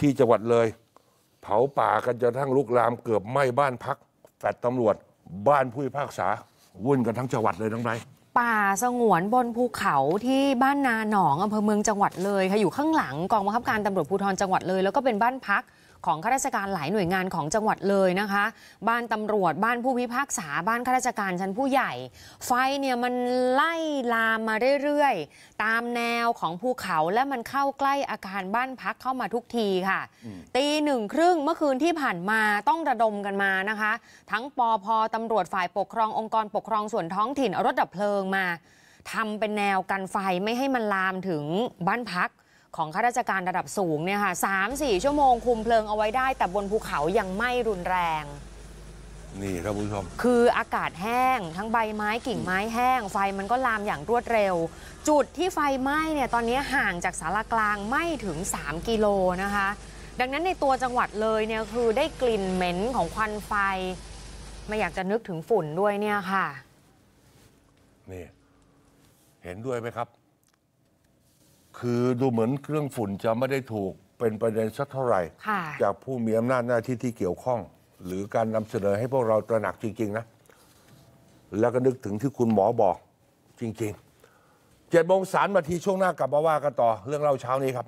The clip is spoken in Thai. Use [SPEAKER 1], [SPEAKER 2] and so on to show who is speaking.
[SPEAKER 1] ที่จังหวัดเลย เผาป่ากันจนทั้งลุกลามเกือบไหม้บ้านพักแฟดตำรวจบ้านผู้พิพากษาวุ่นกันทั้งจังหวัดเลยทั้งไร
[SPEAKER 2] ป่าสงวนบนภูเขาที่บ้านนาหนองอำเภอเมืองจังหวัดเลยค่ะอยู่ข้างหลังกองบังคับการตำรวจภูธรจังหวัดเลยแล้วก็เป็นบ้านพักของข้าราชการหลายหน่วยงานของจังหวัดเลยนะคะ บ้านตำรวจบ้านผู้พิพากษา บ้านข้าราชการชั้นผู้ใหญ่ ไฟเนี่ยมันไล่ลามมาเรื่อยๆ ตามแนวของภูเขาและมันเข้าใกล้อาคารบ้านพักเข้ามาทุกทีค่ะตีหนึ่งครึ่งเมื่อคืนที่ผ่านมาต้องระดมกันมานะคะ ทั้งปอพอตำรวจฝ่ายปกครอง องค์กรปกครองส่วนท้องถิ่นรถดับเพลิงมาทำเป็นแนวกันไฟไม่ให้มันลามถึงบ้านพักของข้าราชการระดับสูงเนี่ยค่ะสามสี่ชั่วโมงคุมเพลิงเอาไว้ได้ แต่บนภูเขายังไม่รุนแรง
[SPEAKER 1] นี่ครับคุณผู้ชม
[SPEAKER 2] คืออากาศแห้งทั้งใบไม้กิ่งไม้แห้ง ไฟมันก็ลามอย่างรวดเร็ว จุดที่ไฟไหม้เนี่ยตอนนี้ห่างจากสารกลางไม่ถึง 3 กิโลนะคะ ดังนั้นในตัวจังหวัดเลยเนี่ยคือได้กลิ่นเหม็นของควันไฟ ไม่อยากจะนึกถึงฝุ่นด้วยเนี่ยค่ะ
[SPEAKER 1] นี่เห็นด้วยไหมครับคือดูเหมือนเครื่องฝุ่นจะไม่ได้ถูกเป็นประเด็นสักเท่าไหร่ จากผู้มีอำนาจหน้าที่ที่เกี่ยวข้อง หรือการนำเสนอให้พวกเราตระหนักจริง ๆ นะ แล้วก็นึกถึงที่คุณหมอบอกจริงๆเจ็ดโมงสามนาทีช่วงหน้ากลับมาว่ากันต่อเรื่องเล่าเช้านี้ครับ